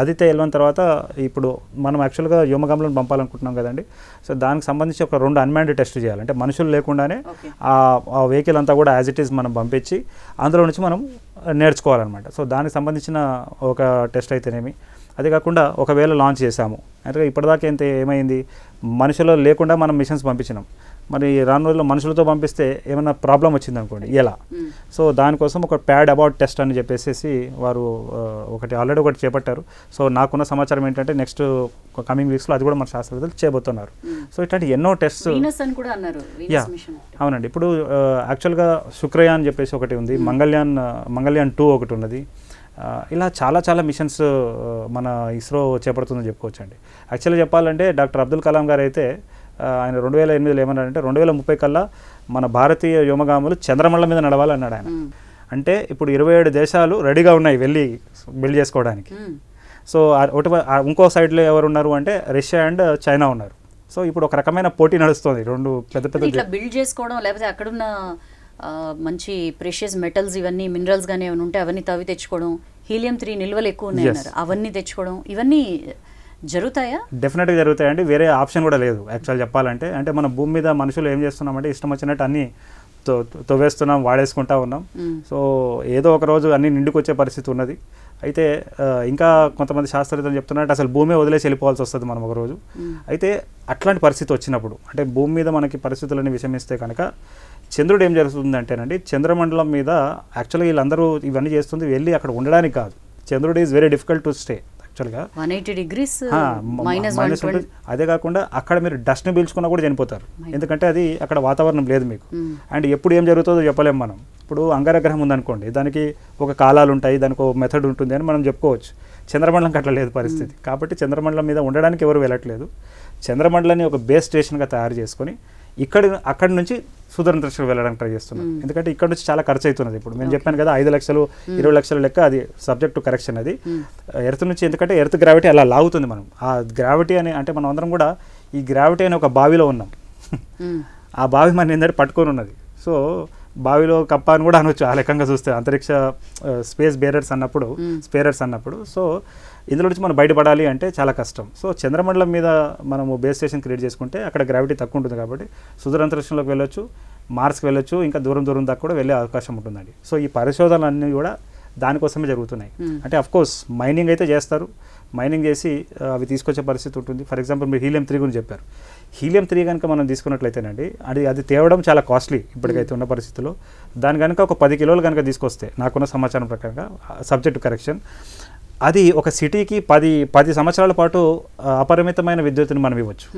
Aditya L1 తర్వాత ఇప్పుడు మనం యాక్చువల్గా వ్యోమగంలను పంపాలనుకుంటున్నాం కదండి సో దానికి సంబంధించి ఒక రెండు అన్మాండ్ టెస్ట్ చేయాలి అంటే మనుషులు లేకుండానే ఆ వెహికల్ అంతా కూడా యాజ్ ఇట్ ఈస్ మనం పంపించి అందులో నుంచి మనం నేర్చుకోవాలన్నమాట సో దానికి సంబంధించిన ఒక టెస్ట్ అయితేనేమి అదే కాకుండా ఒకవేళ లాంచ్ చేశాము అంటే ఇప్పటిదాకా ఎంత ఏమైంది మనుషులు లేకుండా మనం మిషన్స్ పంపించినాం మరి రాను రోజుల్లో మనుషులతో పంపిస్తే ఏమైనా ప్రాబ్లం వచ్చింది అనుకోండి ఎలా సో దానికోసం ఒక ప్యాడ్ అబౌట్ టెస్ట్ అని చెప్పేసి వారు ఒకటి ఆల్రెడీ ఒకటి చేపట్టారు సో నాకున్న సమాచారం ఏంటంటే నెక్స్ట్ కమింగ్ వీక్స్లో అది కూడా మన శాస్త్రవేత్తలు చేయబోతున్నారు సో ఇట్లాంటి ఎన్నో టెస్ట్ యా అవునండి ఇప్పుడు యాక్చువల్గా శుక్రయాన్ చెప్పేసి ఒకటి ఉంది మంగళ్యాన్ మంగళ్యాన్ టూ ఒకటి ఉన్నది ఇలా చాలా చాలా మిషన్స్ మన ఇస్రో చేపడుతుందని చెప్పుకోవచ్చండి యాక్చువల్గా చెప్పాలంటే డాక్టర్ అబ్దుల్ కలాం గారు అయితే ఆయన రెండు వేల ఎనిమిదిలో ఏమన్నాడంటే రెండు వేల ముప్పై కల్లా మన భారతీయ వ్యోమగాములు చంద్రమండలం మీద నడవాలన్నాడు ఆయన అంటే ఇప్పుడు ఇరవై ఏడు దేశాలు రెడీగా ఉన్నాయి వెళ్ళి బిల్డ్ చేసుకోవడానికి సో ఒకటి ఇంకో సైడ్లో ఎవరు ఉన్నారు అంటే రష్యా అండ్ చైనా ఉన్నారు సో ఇప్పుడు ఒక రకమైన పోటీ నడుస్తుంది రెండు పెద్ద పెద్ద ఇట్లా బిల్డ్ చేసుకోవడం లేకపోతే అక్కడున్న మంచి ప్రెషియస్ మెటల్స్ ఇవన్నీ మినరల్స్ కానీ ఏమైనా ఉంటే అవన్నీ తవ్వి తెచ్చుకోవడం హీలియం త్రీ నిల్వలు ఎక్కువ ఉన్నాయి అవన్నీ తెచ్చుకోవడం ఇవన్నీ జరుగుతాయా డెఫినెట్గా జరుగుతాయండి వేరే ఆప్షన్ కూడా లేదు యాక్చువల్ చెప్పాలంటే అంటే మన భూమి మీద మనుషులు ఏం చేస్తున్నామంటే ఇష్టం వచ్చినట్టు అన్ని తవ్వేస్తున్నాం వాడేసుకుంటా ఉన్నాం సో ఏదో ఒక రోజు అన్ని నిండుకొచ్చే పరిస్థితి ఉన్నది అయితే ఇంకా కొంతమంది శాస్త్రవేత్తలు చెప్తున్నట్టు అసలు భూమే వదిలేసి వెళ్ళిపోవాల్సి వస్తుంది మనం ఒకరోజు అయితే అట్లాంటి పరిస్థితి వచ్చినప్పుడు అంటే భూమి మీద మనకి పరిస్థితులని విషమిస్తే కనుక చంద్రుడు ఏం జరుగుతుంది అంటేనండి చంద్రమండలం మీద యాక్చువల్గా వీళ్ళందరూ ఇవన్నీ చేస్తుంది వెళ్ళి అక్కడ ఉండడానికి కాదు చంద్రుడు is very difficult to stay యాక్చువల్గా వన్ ఎయిటీ డిగ్రీస్ మైనస్ అదే కాకుండా అక్కడ మీరు డస్ట్ని పీల్చుకున్నా కూడా చనిపోతారు ఎందుకంటే అది అక్కడ వాతావరణం లేదు మీకు అండ్ ఎప్పుడు ఏం జరుగుతుందో చెప్పలేము మనం ఇప్పుడు అంగారగ్రహం ఉందనుకోండి దానికి ఒక కాలాలు ఉంటాయి దానికి ఒక మెథడ్ ఉంటుంది అని మనం చెప్పుకోవచ్చు చంద్రమండలం అట్లా లేదు పరిస్థితి కాబట్టి చంద్రమండలం మీద ఉండడానికి ఎవరు వెళ్ళట్లేదు చంద్రమండలాన్ని ఒక బేస్ స్టేషన్గా తయారు చేసుకొని ఇక్కడ అక్కడి నుంచి సుదర్శన దృష్టికి వెళ్ళడానికి ట్రై చేస్తున్నాం ఎందుకంటే ఇక్కడ నుంచి చాలా ఖర్చు అవుతున్నది ఇప్పుడు నేను చెప్పాను కదా ఐదు లక్షలు ఇరవై లక్షల లెక్క అది సబ్జెక్ట్ టు కరెక్షన్ అది ఎర్త్ నుంచి ఎందుకంటే ఎర్త్ గ్రావిటీ అలా లాగుతుంది మనం ఆ గ్రావిటీ అని అంటే మనం అందరం కూడా ఈ గ్రావిటీ అనే ఒక బావిలో ఉన్నాం ఆ బావి మన ఏంటంటే పట్టుకొని ఉన్నది సో బావిలో కప్ప అని కూడా అనవచ్చు ఆ లెక్కగా చూస్తే అంతరిక్ష స్పేస్ బేరర్స్ అన్నప్పుడు స్పేరర్స్ అన్నప్పుడు సో ఇందులో నుంచి మనం బయటపడాలి అంటే చాలా కష్టం సో చంద్రమండలం మీద మనము బేస్ స్టేషన్ క్రియేట్ చేసుకుంటే అక్కడ గ్రావిటీ తక్కువ ఉంటుంది కాబట్టి అంతరిక్షంలోకి వెళ్ళొచ్చు మార్స్కి వెళ్ళొచ్చు ఇంకా దూరం దూరం దాకా కూడా వెళ్ళే అవకాశం ఉంటుందండి సో ఈ పరిశోధనలన్నీ కూడా దానికోసమే జరుగుతున్నాయి hmm. అంటే కోర్స్ మైనింగ్ అయితే చేస్తారు మైనింగ్ చేసి అవి తీసుకొచ్చే పరిస్థితి ఉంటుంది ఫర్ ఎగ్జాంపుల్ మీరు హీలియం త్రీ గురించి చెప్పారు హీలియం త్రీ కనుక మనం తీసుకున్నట్లయితేనండి అది అది తేవడం చాలా కాస్ట్లీ ఇప్పటికైతే hmm. ఉన్న పరిస్థితిలో దాని కనుక ఒక పది కిలోలు కనుక తీసుకొస్తే నాకున్న సమాచారం ప్రకారంగా సబ్జెక్టు కరెక్షన్ అది ఒక సిటీకి పది పది సంవత్సరాల పాటు అపరిమితమైన విద్యుత్తుని మనం ఇవ్వచ్చు